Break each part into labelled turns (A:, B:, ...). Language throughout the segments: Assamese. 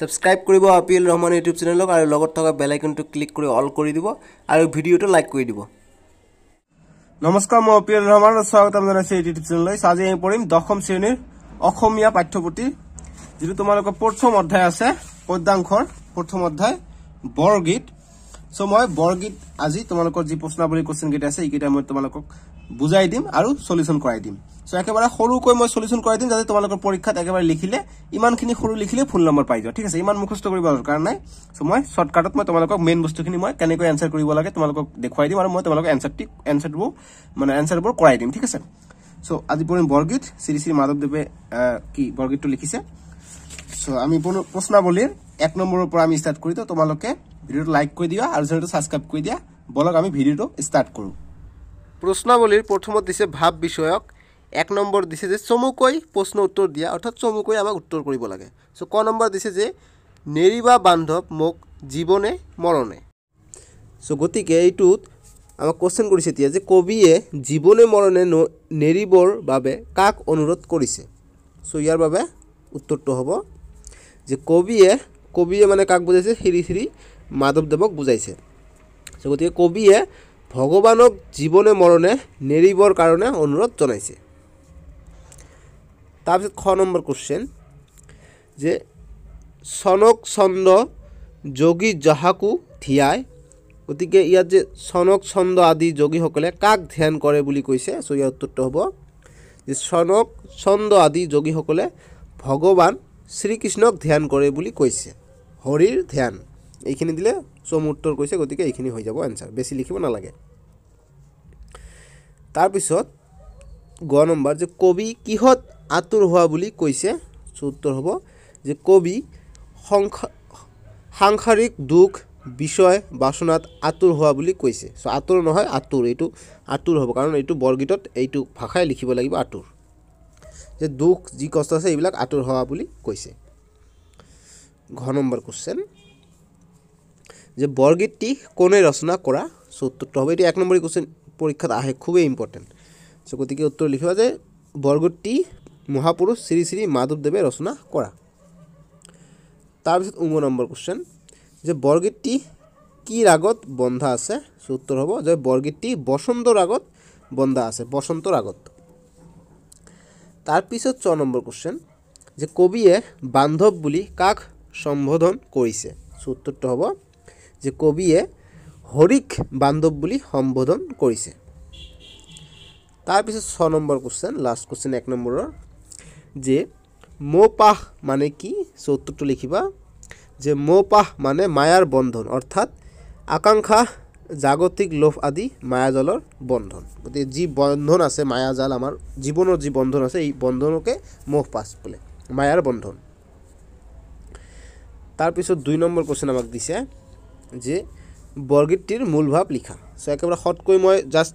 A: সাবস্ক্রাইব করব আপিএল রহমান ইউটিউব চ্যানেলক আর থাকা বেল আইকনট ক্লিক করে অল করে দিব আর ভিডিওটা লাইক করে দিব নমস্কার মো আপিএল রহমান স্বাগত জানাইছো ইউটিউব চ্যানেল আজি আমি পড়িম দশম শ্রেণীর অসমিয়া পাঠ্যপুথি যদি তোমালোকে প্রথম অধ্যায় আছে পদ্যাংশর প্রথম অধ্যায় বরগীত সো মই বৰগীত আজি তোমালোকৰ যি প্ৰশ্নাৱলী কুৱেশ্যনকেইটা আছে এইকেইটা মই তোমালোকক বুজাই দিম আৰু চলিউশ্যন কৰাই দিম সো একবারে সরকম মানে সলিউশন করে দিন যাতে তোমালোকের পরীক্ষা একবারে লিখিলে ইমানখিনি লিখিলে ফুল নম্বর পাই যাও ঠিক আছে ইমান মুখস্থ করব দরকার নাই সো মানে শর্টকাটত মানে তোমালোক মেন বস্তুখিনি মানে কেন এনসার করব লাগে তোমালোক দেখাই দিম আর মানে তোমালোক এনসারটি এনসারব মানে এনসারব করাই দিম ঠিক আছে সো আজি পড়ি বরগীত শ্রী শ্রী মাধবদেবে কি বরগীতটা লিখিছে সো আমি প্রশ্নাবলীর এক নম্বরের আমি স্টার্ট করি তো তোমালকে ভিডিওটা লাইক করে দিয়া আর চ্যানেলটা সাবস্ক্রাইব করে দিয়া বলক আমি ভিডিওটা স্টার্ট করো প্রশ্নাবলীর প্রথমত দিছে ভাব বিষয়ক এক নম্বৰ দিছে যে চমুকৈ প্ৰশ্ন উত্তৰ দিয়া অৰ্থাৎ চমুকৈ আমাক উত্তৰ কৰিব লাগে চ' ক নম্বৰ দিছে যে নেৰিবা বান্ধৱ মোক জীৱনে মৰণে চ' গতিকে এইটোত আমাক কুৱেশ্যন কৰিছে এতিয়া যে কবিয়ে জীৱনে মৰণে নেৰিবৰ বাবে কাক অনুৰোধ কৰিছে চ' ইয়াৰ বাবে উত্তৰটো হ'ব যে কবিয়ে কবিয়ে মানে কাক বুজাইছে শ্ৰী শ্ৰী মাধৱদেৱক বুজাইছে চ' গতিকে কবিয়ে ভগৱানক জীৱনে মৰণে নেৰিবৰ কাৰণে অনুৰোধ জনাইছে তাৰপিছত খ নম্বৰ কুৱেশ্যন যে চনক চন্দ যোগী যাহাকো ধিয়াই গতিকে ইয়াত যে চনক চন্দ আদি যোগীসকলে কাক ধ্যান কৰে বুলি কৈছে চ' ইয়াৰ উত্তৰটো হ'ব যে চনক চন্দ আদি যোগীসকলে ভগৱান শ্ৰীকৃষ্ণক ধ্যান কৰে বুলি কৈছে হৰিৰ ধ্যান এইখিনি দিলে চম উত্তৰ কৈছে গতিকে এইখিনি হৈ যাব এনচাৰ বেছি লিখিব নালাগে তাৰপিছত গ নম্বৰ যে কবি কিহত আঁতৰ হোৱা বুলি কৈছে উত্তৰ হ'ব যে কবি সাংসাৰিক দুখ বিষয় বাচনাত আঁতৰ হোৱা বুলি কৈছে চ' আঁতৰ নহয় আঁতৰ এইটো আঁতৰ হ'ব কাৰণ এইটো বৰগীতত এইটো ভাষাই লিখিব লাগিব আঁতৰ যে দুখ যি কষ্ট আছে এইবিলাক আঁতৰ হোৱা বুলি কৈছে ঘ নম্বৰ কুশ্যন যে বৰগীতটি কোনে ৰচনা কৰা চ' উত্তৰটো হ'ব এতিয়া এক নম্বৰী কুশ্যন পৰীক্ষাত আহে খুবেই ইম্পৰ্টেণ্ট চ' গতিকে উত্তৰ লিখিবা যে বৰগীতটি মহাপুরুষ শ্রী শ্রী মাধবদেবের রচনা করা তাৰপিছত ঊনৈছ নম্বৰ কুৱেশ্যন যে বৰগীতটি কি ৰাগত বন্ধা আছে চ' হ'ব যে বৰগীতটি বসন্ত ৰাগত বন্ধা আছে বসন্ত ৰাগত তাৰপিছত ছ নম্বৰ কুৱেশ্যন যে কবিয়ে বান্ধৱ বুলি কাক সম্বোধন কৰিছে চ' হ'ব যে কবিয়ে হৰিক বান্ধৱ বুলি সম্বোধন কৰিছে তাৰপিছত ছ নম্বৰ কুৱেশ্যন লাষ্ট কুৱেশ্যন এক নম্বৰৰ যে পাহ মানে কি সো লিখিবা যে যে পাহ মানে মায়াৰ বন্ধন অৰ্থাৎ আকাংক্ষা জাগতিক লোভ আদি মায়াজালৰ বন্ধন গতিকে যি বন্ধন আছে মায়াজাল আমাৰ জীৱনৰ যি বন্ধন আছে এই বন্ধনকে পাছ বোলে মায়াৰ বন্ধন তাৰপিছত দুই নম্বৰ কুৱেশ্যন আমাক দিছে যে বৰগীতটিৰ মূলভাব লিখা চ' একেবাৰে হটকই মই জাষ্ট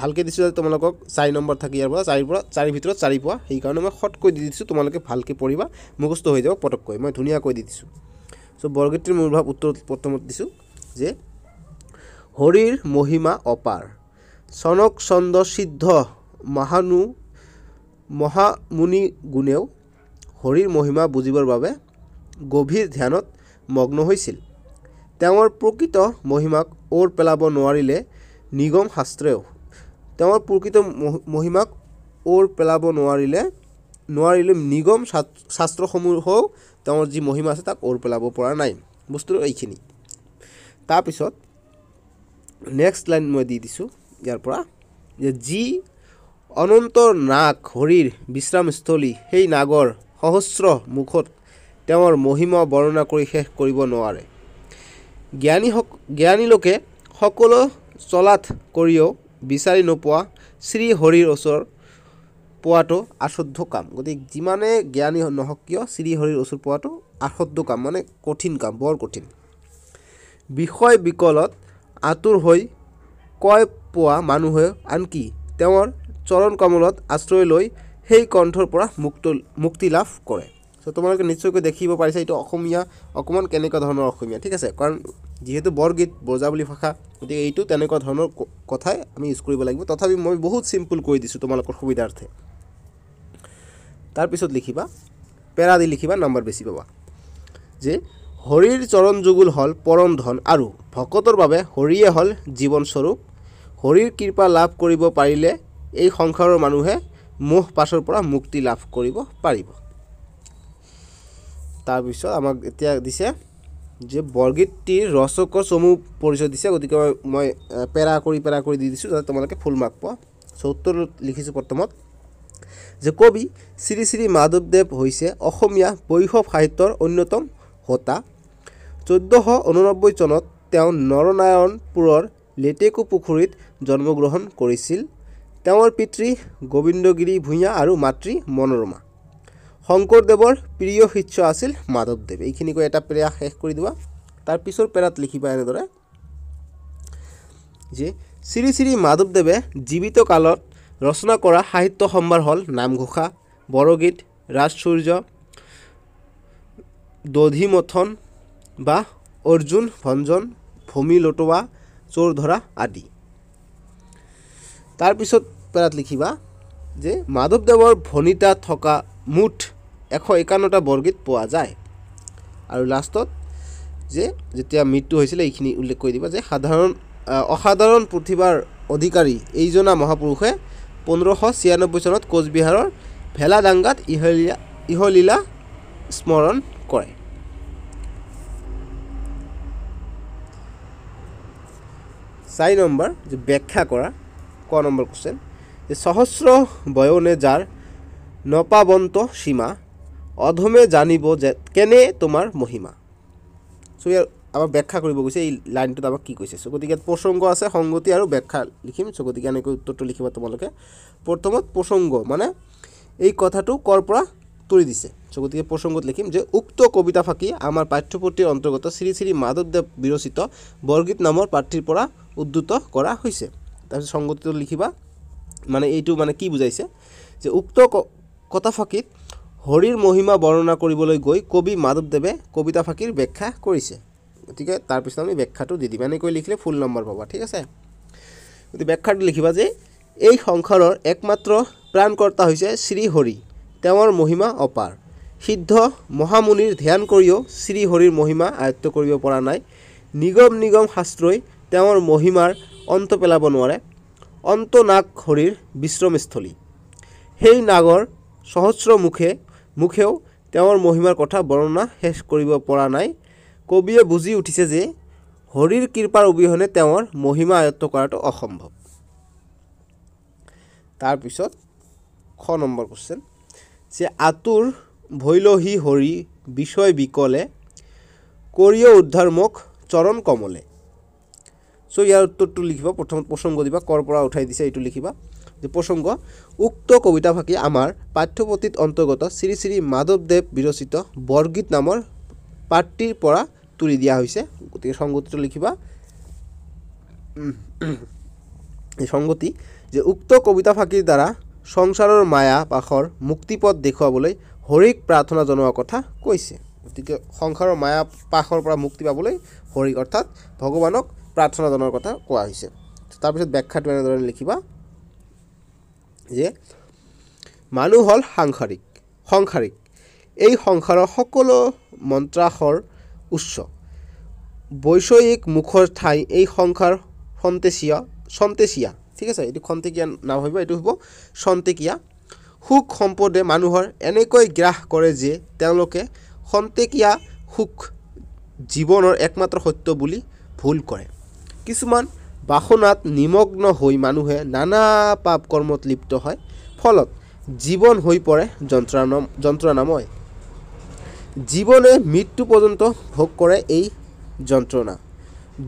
A: ভালকৈ দিছোঁ যাতে তোমালোকক চাৰি নম্বৰ থাকি ইয়াৰ পৰা চাৰিৰ পৰা চাৰিৰ ভিতৰত চাৰি পোৱা সেইকাৰণে মই শৰ্টকৈ দি দিছোঁ তোমালোকে ভালকৈ পঢ়িবা মুখস্থ হৈ যাব পটককৈ মই ধুনীয়াকৈ দি দিছোঁ চ' বৰগীতটিৰ মোৰ ভাৱ উত্তৰ প্ৰথমত দিছোঁ যে হৰিৰ মহিমা অপাৰ চনক চন্দ সিদ্ধ মহানু মহামুনি গুণেও হৰিৰ মহিমা বুজিবৰ বাবে গভীৰ ধ্যানত মগ্ন হৈছিল তেওঁৰ প্ৰকৃত মহিমাক ওৰ পেলাব নোৱাৰিলে নিগম শাস্ত্ৰেও তেওঁৰ প্ৰকৃত মহিমাক ওৰ পেলাব নোৱাৰিলে নোৱাৰিলে নিগম ছাত্ৰ তেওঁৰ যি মহিমা আছে তাক ওৰ পেলাব পৰা নাই বস্তুটো এইখিনি তাৰপিছত নেক্সট লাইন মই দি দিছোঁ ইয়াৰ পৰা যে যি অনন্ত নাগ হৰিৰ বিশ্ৰামস্থলী সেই নাগৰ সহস্ৰ মুখত তেওঁৰ মহিমা বৰ্ণনা কৰি শেষ কৰিব নোৱাৰে জ্ঞানীসক জ্ঞানীলোকে সকলো চলাথ কৰিও বিচাৰি নোপোৱা শ্ৰীহৰিৰ ওচৰ পোৱাটো আসাধ্য কাম গতিকে যিমানে জ্ঞানী নহওক কিয় শ্ৰীহৰিৰ ওচৰ পোৱাটো আসাধ্য কাম মানে কঠিন কাম বৰ কঠিন বিষয় বিকলত আঁতৰ হৈ কয় পোৱা মানুহে আনকি তেওঁৰ চৰণ কমলত আশ্ৰয় লৈ সেই কণ্ঠৰ পৰা মুক্ত মুক্তি লাভ কৰে চ' তোমালোকে নিশ্চয়কৈ দেখিব পাৰিছা এইটো অসমীয়া অকণমান কেনেকুৱা ধৰণৰ অসমীয়া ঠিক আছে কাৰণ যিহেতু বৰগীত বুলি ভাষা গতিকে এইটো তেনেকুৱা ধৰণৰ কথাই আমি ইউজ কৰিব লাগিব তথাপি মই বহুত চিম্পুল কৈ দিছোঁ তোমালোকৰ সুবিধাৰ্থে তাৰপিছত লিখিবা পেৰা দি লিখিবা নাম্বাৰ বেছি পাবা যে হৰিৰ চৰণ যুগুল হ'ল পৰম ধন আৰু ভকতৰ বাবে হৰিয়ে হ'ল জীৱনস্বৰূপ হৰিৰ কৃপা লাভ কৰিব পাৰিলে এই সংসাৰৰ মানুহে মোহ পাছৰ পৰা মুক্তি লাভ কৰিব পাৰিব তাৰপিছত আমাক এতিয়া দিছে যে বৰগীতটিৰ ৰচকৰ চমু পৰিচয় দিছে গতিকে মই পেৰা কৰি পেৰা কৰি দি দিছোঁ যাতে তোমালোকে ফুল মাৰ্ক পোৱা চৌত্তৰ লিখিছোঁ প্ৰথমত যে কবি শ্ৰী শ্ৰী মাধৱদেৱ হৈছে অসমীয়া বৈষৱ সাহিত্যৰ অন্যতম হোতা চৈধ্যশ ঊনব্বৈ চনত তেওঁ নৰনাৰায়ণপুৰৰ লেটেকু পুখুৰীত জন্মগ্ৰহণ কৰিছিল তেওঁৰ পিতৃ গোবিন্দগিৰি ভূঞা আৰু মাতৃ মনোৰমা শংকৰদেৱৰ প্ৰিয় শিষ্য আছিল মাধৱদেৱ এইখিনিকৈ এটা পেৰা শেষ কৰি দিবা তাৰ পিছৰ পেৰাত লিখিবা এনেদৰে যে শ্ৰী শ্ৰী মাধৱদেৱে জীৱিত কালত ৰচনা কৰা সাহিত্য সম্ভাৰ হ'ল নামঘোষা বৰগীত ৰাজচূৰ্য দধিমথন বা অৰ্জুন ভঞ্জন ভূমি লটোৱা চোৰ ধৰা আদি তাৰপিছত পেৰাত লিখিবা যে মাধৱদেৱৰ ভনিতা থকা মুঠ এশ একান্নটা বৰগীত পোৱা যায় আৰু লাষ্টত যে যেতিয়া মৃত্যু হৈছিলে এইখিনি উল্লেখ কৰি দিবা যে সাধাৰণ অসাধাৰণ পুথিভাৰ অধিকাৰী এইজনা মহাপুৰুষে পোন্ধৰশ ছিয়ানব্বৈ চনত কোচবিহাৰৰ ভেলাডাংগাত ইহলীলা ইহলীলা স্মৰণ কৰে চাৰি নম্বৰ যে ব্যাখ্যা কৰা ক নম্বৰ কুৱেশ্যন যে সহস্ৰ বয়নে যাৰ নপাবন্ত সীমা অধমে জানিব যে কেনে তোমাৰ মহিমা চ' ইয়াৰ আমাক ব্যাখ্যা কৰিব গৈছে এই লাইনটোত আমাক কি কৈছে চ' গতিকে ইয়াত প্ৰসংগ আছে সংগতি আৰু ব্যাখ্যা লিখিম চ' গতিকে এনেকৈ উত্তৰটো লিখিবা তোমালোকে প্ৰথমত প্ৰসংগ মানে এই কথাটো ক'ৰ পৰা তৰি দিছে চ' গতিকে প্ৰসংগত লিখিম যে উক্ত কবিতা ফাঁকি আমাৰ পাঠ্যপুথিৰ অন্তৰ্গত শ্ৰী শ্ৰী মাধৱদেৱ বিৰচিত বৰগীত নামৰ প্ৰাৰ্থীৰ পৰা উদ্ধুত কৰা হৈছে তাৰপিছত সংগতিটো লিখিবা মানে এইটো মানে কি বুজাইছে যে উক্ত কথা ফাঁকিত হৰিৰ মহিমা বৰ্ণনা কৰিবলৈ গৈ কবি মাধৱদেৱে কবিতা ফাঁকিৰ ব্যাখ্যা কৰিছে গতিকে তাৰপিছত আমি ব্যাখ্যাটো দি দিম এনেকৈ লিখিলে ফুল নম্বৰ পাবা ঠিক আছে গতিকে ব্যাখ্যাটো লিখিবা যে এই সংসাৰৰ একমাত্ৰ প্ৰাণকৰ্তা হৈছে শ্ৰীহৰি তেওঁৰ মহিমা অপাৰ সিদ্ধ মহামুনিৰ ধ্যান কৰিও শ্ৰীহৰিৰ মহিমা আয়ত্ব কৰিব পৰা নাই নিগম নিগম শাস্ত্ৰই তেওঁৰ মহিমাৰ অন্ত পেলাব নোৱাৰে অন্ত নাগ হৰিৰ বিশ্ৰামস্থলী সেই নাগৰ সহস্ৰমুখে মুখেও তেওঁৰ মহিমাৰ কথা বৰ্ণনা শেষ কৰিব পৰা নাই কবিয়ে বুজি উঠিছে যে হৰিৰ কৃপাৰ অবিহনে তেওঁৰ মহিমা আয়ত্ব কৰাটো অসম্ভৱ তাৰপিছত শ নম্বৰ কুৱেশ্যন যে আতুৰ ভৈলহী হৰি বিষয় বিকলে কৰিয় উদ্ধাৰ মুখ চৰণ কমলে চ' ইয়াৰ উত্তৰটো লিখিব প্ৰথম প্ৰসংগ দিবা কৰ পৰা উঠাই দিছে এইটো লিখিবা যে প্রসঙ্গ উক্ত কবিতা ফাঁকি আমার পাঠ্যপুথিত অন্তর্গত শ্রী শ্রী মাধবদেৱ বিৰচিত বৰগীত নামৰ পাঠটিৰ পৰা তুলি দিয়া হৈছে গতিকে সংগতিটো লিখিবা সংগতি যে উক্ত কবিতা ফাঁকিৰ দ্বাৰা সংসাৰৰ মায়া পাশৰ মুক্তিপথ দেখুৱাবলৈ হৰিক প্ৰাৰ্থনা জনোৱাৰ কথা কৈছে গতিকে সংসাৰৰ মায়া পাশৰ পৰা মুক্তি পাবলৈ হৰিক অৰ্থাৎ ভগৱানক প্ৰাৰ্থনা জনোৱাৰ কথা কোৱা হৈছে তাৰপিছত ব্যাখ্যাটো এনেধৰণে লিখিবা যে মানুহ হ'ল সাংসাৰিক সংসাৰিক এই সংসাৰৰ সকলো মন্ত্ৰাসৰ উচ্চ বৈষয়িক মুখৰ ঠাই এই সংসাৰ সন্তেচিয়া সন্তেচিয়া ঠিক আছে এইটো খন্তেকীয়া নাম হ'ব এইটো হ'ব সন্তেকীয়া সুখ সম্পদে মানুহৰ এনেকৈ গ্ৰাস কৰে যে তেওঁলোকে সন্তেকীয়া সুখ জীৱনৰ একমাত্ৰ সত্য বুলি ভুল কৰে কিছুমান বাসনাত নিমগ্ন হৈ মানুহে নানা পাপ কৰ্মত লিপ্ত হয় ফলত জীৱন হৈ পৰে যন্ত্ৰণাম যন্ত্ৰণাময় জীৱনে মৃত্যু পৰ্যন্ত ভোগ কৰে এই যন্ত্ৰণা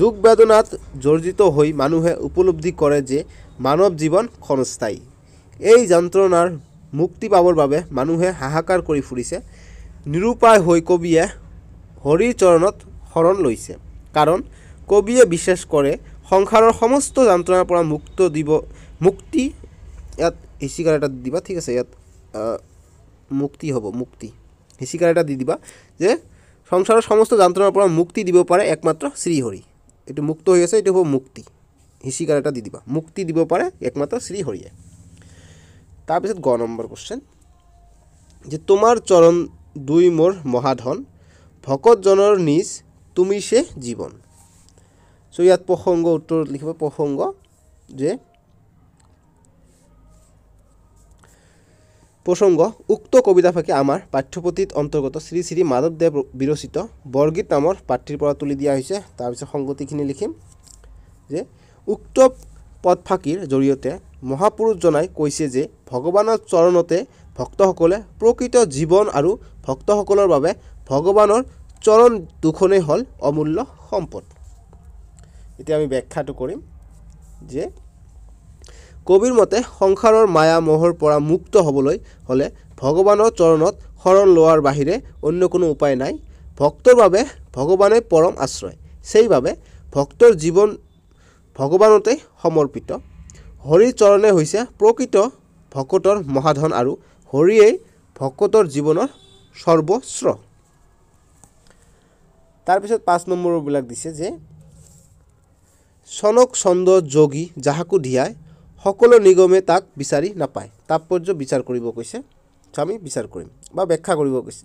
A: দুখ বেদনাত জৰ্জিত হৈ মানুহে উপলব্ধি কৰে যে মানৱ জীৱন ক্ষণস্থায়ী এই যন্ত্ৰণাৰ মুক্তি পাবৰ বাবে মানুহে হাহাকাৰ কৰি ফুৰিছে নিৰুপায় হৈ কবিয়ে হৰিৰ চৰণত শৰণ লৈছে কাৰণ কবিয়ে বিশ্বাস কৰে সংসাৰৰ সমস্ত যন্ত্ৰণাৰ পৰা মুক্ত দিব মুক্তি ইয়াত হিচিকাৰ এটা দি দিবা ঠিক আছে ইয়াত মুক্তি হ'ব মুক্তি হিচিকাৰ এটা দি দিবা যে সংসাৰৰ সমস্ত যন্ত্ৰণাৰ পৰা মুক্তি দিব পাৰে একমাত্ৰ শ্ৰীহৰি এইটো মুক্ত হৈ আছে এইটো হ'ব মুক্তি হিচিকাৰ এটা দি দিবা মুক্তি দিব পাৰে একমাত্ৰ শ্ৰীহৰিয়ে তাৰপিছত গ নম্বৰ কুৱেশ্যন যে তোমাৰ চৰণ দুই মোৰ মহাধন ভকতজনৰ নিজ তুমি সে জীৱন সো ইয়াত প্রসঙ্গ উত্তর লিখব প্রসঙ্গ যে প্রসঙ্গ উক্ত কবিতা ফাঁকে আমার পাঠ্যপুথিত অন্তর্গত শ্রী শ্রী মাধবদেব বিরচিত বরগীত নামর পাত্রীরপরা তুলি দিয়া হয়েছে তারপর সংগতিখি লিখিম যে উক্ত পদ ফাঁকির জড়িয়ে মহাপুরুষজনাই কৈছে যে ভগবানের চরণতে ভক্তসকলে প্রকৃত জীবন আর ভক্তসকলের ভগবানের চরণ দুখনে হল অমূল্য সম্পদ এতিয়া আমি ব্যাখ্যাটো কৰিম যে কবিৰ মতে সংসাৰৰ মায়া মোহৰ পৰা মুক্ত হ'বলৈ হ'লে ভগৱানৰ চৰণত শৰণ লোৱাৰ বাহিৰে অন্য কোনো উপায় নাই ভক্তৰ বাবে ভগৱানেই পৰম আশ্ৰয় সেইবাবে ভক্তৰ জীৱন ভগৱানতে সমৰ্পিত হৰিৰ চৰণে হৈছে প্ৰকৃত ভকতৰ মহাধন আৰু হৰিয়েই ভকতৰ জীৱনৰ সৰ্বশ্ৰ তাৰপিছত পাঁচ নম্বৰবিলাক দিছে যে চনক চন্দ যোগী যাহাকো দিয়াই সকলো নিগমে তাক বিচাৰি নাপায় তাৎপৰ্য বিচাৰ কৰিব কৈছে আমি বিচাৰ কৰিম বা ব্যাখ্যা কৰিব কৈছে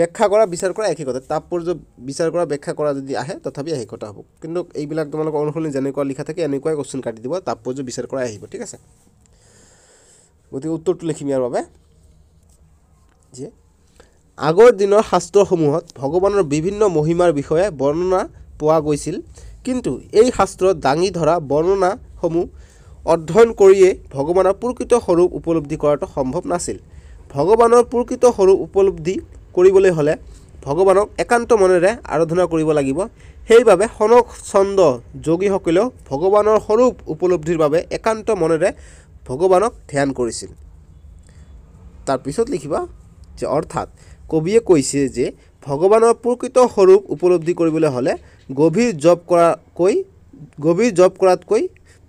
A: ব্যাখ্যা কৰা বিচাৰ কৰা একে কথা তাৎপৰ্য বিচাৰ কৰা ব্যাখ্যা কৰা যদি আহে তথাপি একে কথা হ'ব কিন্তু এইবিলাক তোমালোকৰ অনুসৰণ যেনেকুৱা লিখা থাকে এনেকুৱাই কুৱেশ্যন কাটি দিব তাৎপৰ্য বিচাৰ কৰাই আহিব ঠিক আছে গতিকে উত্তৰটো লিখিম ইয়াৰ বাবে যে আগৰ দিনৰ শাস্ত্ৰসমূহত ভগৱানৰ বিভিন্ন মহিমাৰ বিষয়ে বৰ্ণনা পোৱা গৈছিল কিন্তু এই শাস্ত্ৰত দাঙি ধৰা বৰ্ণনাসমূহ অধ্যয়ন কৰিয়ে ভগৱানৰ প্ৰকৃত স্বৰূপ উপলব্ধি কৰাটো সম্ভৱ নাছিল ভগৱানৰ প্ৰকৃত স্বৰূপ উপলব্ধি কৰিবলৈ হ'লে ভগৱানক একান্ত মনেৰে আৰাধনা কৰিব লাগিব সেইবাবে সনক চন্দ যোগীসকলেও ভগৱানৰ স্বৰূপ উপলব্ধিৰ বাবে একান্ত মনেৰে ভগৱানক ধ্যান কৰিছিল তাৰপিছত লিখিবা যে অৰ্থাৎ কবিয়ে কৈছে যে ভগৱানৰ প্ৰকৃত স্বৰূপ উপলব্ধি কৰিবলৈ হ'লে গভীৰ জপ কৰাকৈ গভীৰ জপ কৰাতকৈ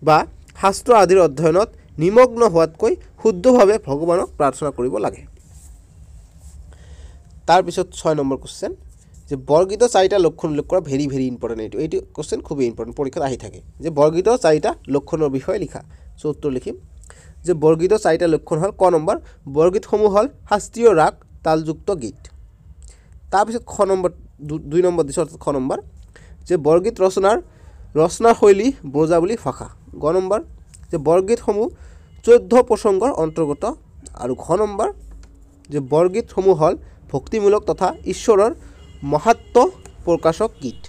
A: বা শাস্ত্ৰ আদিৰ অধ্যয়নত নিমগ্ন হোৱাতকৈ শুদ্ধভাৱে ভগৱানক প্ৰাৰ্থনা কৰিব লাগে তাৰপিছত ছয় নম্বৰ কুৱেশ্যন যে বৰগীত চাৰিটা লক্ষণ উল্লেখ কৰা ভেৰি ভেৰি ইম্পৰ্টেণ্ট এইটো এইটো কুৱেশ্যন খুবেই ইম্পৰ্টেণ্ট পৰীক্ষাত আহি থাকে যে বৰগীত চাৰিটা লক্ষণৰ বিষয়ে লিখা চ' উত্তৰ লিখিম যে বৰগীত চাৰিটা লক্ষণ হ'ল ক নম্বৰ বৰগীতসমূহ হ'ল শাস্ত্ৰীয় ৰাগ তালযুক্ত গীত তাৰপিছত খ নম্বৰ দুই নম্বৰ দিছে অৰ্থাৎ খ নম্বৰ যে বৰগীত ৰচনাৰ ৰচনাশৈলী বুলি ভাষা গ নম্বৰ যে বৰগীতসমূহ চৈধ্য প্ৰসংগৰ অন্তৰ্গত আৰু ঘ নম্বৰ যে বৰগীতসমূহ হ'ল ভক্তিমূলক তথা ঈশ্বৰৰ মহাত্ম প্ৰকাশক গীত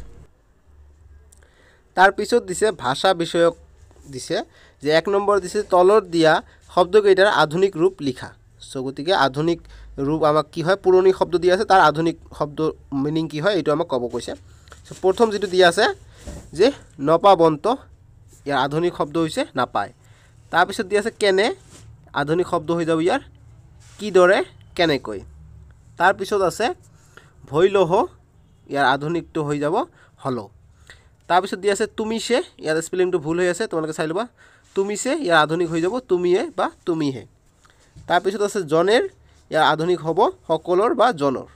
A: তাৰপিছত দিছে ভাষা বিষয়ক দিছে যে এক নম্বৰ দিছে তলত দিয়া শব্দকেইটাৰ আধুনিক ৰূপ লিখা চ' গতিকে আধুনিক ৰূপ আমাক কি হয় পুৰণি শব্দ দিয়া আছে তাৰ আধুনিক শব্দ মিনিং কি হয় এইটো আমাক ক'ব কৈছে প্ৰথম যিটো দিয়া আছে যে নপাবন্ত ইয়াৰ আধুনিক শব্দ হৈছে নাপায় তাৰপিছত দিয়া আছে কেনে আধুনিক শব্দ হৈ যাব ইয়াৰ কিদৰে কেনেকৈ তাৰপিছত আছে ভৈলহ ইয়াৰ আধুনিকটো হৈ যাব হল তাৰপিছত দিয়া আছে তুমি চে ইয়াৰ স্পেলিংটো ভুল হৈ আছে তোমালোকে চাই ল'বা তুমি চে ইয়াৰ আধুনিক হৈ যাব তুমিয়ে বা তুমিহে তাৰপিছত আছে জনেৰ ইয়াৰ আধুনিক হ'ব সকলৰ বা জনৰ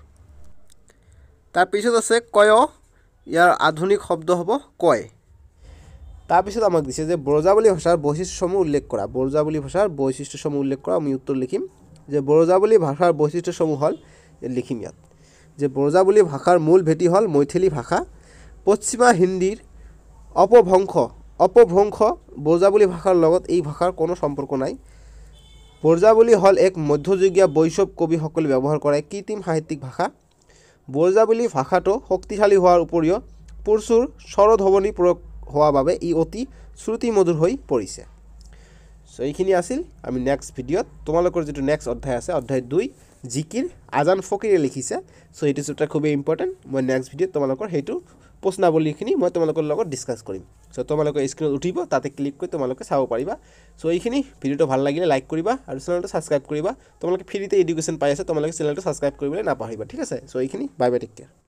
A: তাৰপিছত আছে কয় ইয়াৰ আধুনিক শব্দ হ'ব কয় তাৰপিছত আমাক দিছে যে ব্ৰজাৱলী ভাষাৰ বৈশিষ্ট্যসমূহ উল্লেখ কৰা বৰজাৱলী ভাষাৰ বৈশিষ্ট্যসমূহ উল্লেখ কৰা আমি উত্তৰ লিখিম যে বৰজাৱলী ভাষাৰ বৈশিষ্ট্যসমূহ হ'ল লিখিম ইয়াত যে বৰজাৱলী ভাষাৰ মূল ভেটি হ'ল মৈথিলী ভাষা পশ্চিমা হিন্দীৰ অপভ্ৰংশ অপভ্ৰংশ বৰজাৱলী ভাষাৰ লগত এই ভাষাৰ কোনো সম্পৰ্ক নাই বৰজাৱলী হ'ল এক মধ্যযুগীয়া বৈষৱ কবিসকলে ব্যৱহাৰ কৰা কৃত্ৰিম সাহিত্যিক ভাষা বৰজাৱলী ভাষাটো শক্তিশালী হোৱাৰ উপৰিও পুৰচুৰ স্বৰধ্বনি প্ৰয়োগ হোৱাৰ বাবে ই অতি শ্ৰুতিমধুৰ হৈ পৰিছে চ' এইখিনি আছিল আমি নেক্সট ভিডিঅ'ত তোমালোকৰ যিটো নেক্সট অধ্যায় আছে অধ্যায় দুই জিকিৰ আজান ফকিৰে লিখিছে চ' এইটো চেপ্টাৰ খুবেই ইম্পৰ্টেণ্ট মই নেক্সট ভিডিঅ'ত তোমালোকৰ সেইটো প্ৰশ্নাৱলীখিনি মই তোমালোকৰ লগত ডিছকাছ কৰিম চ' তোমালোকে স্ক্ৰীণত উঠিব তাতে ক্লিক কৰি তোমালোকে চাব পাৰিবা চ' এইখিনি ভিডিঅ'টো ভাল লাগিলে লাইক কৰিবা আৰু চেনেলটো ছাবস্ক্ৰাইব কৰিবা তোমালোকে ফ্ৰীতে এডুকেশ্যন পাই আছে তোমালোকে চেনেলটো ছাবস্ক্ৰাইব কৰিবলৈ নাপাহৰিবা ঠিক আছে চ' এইখিনি বাই বাই টেক কেয়াৰ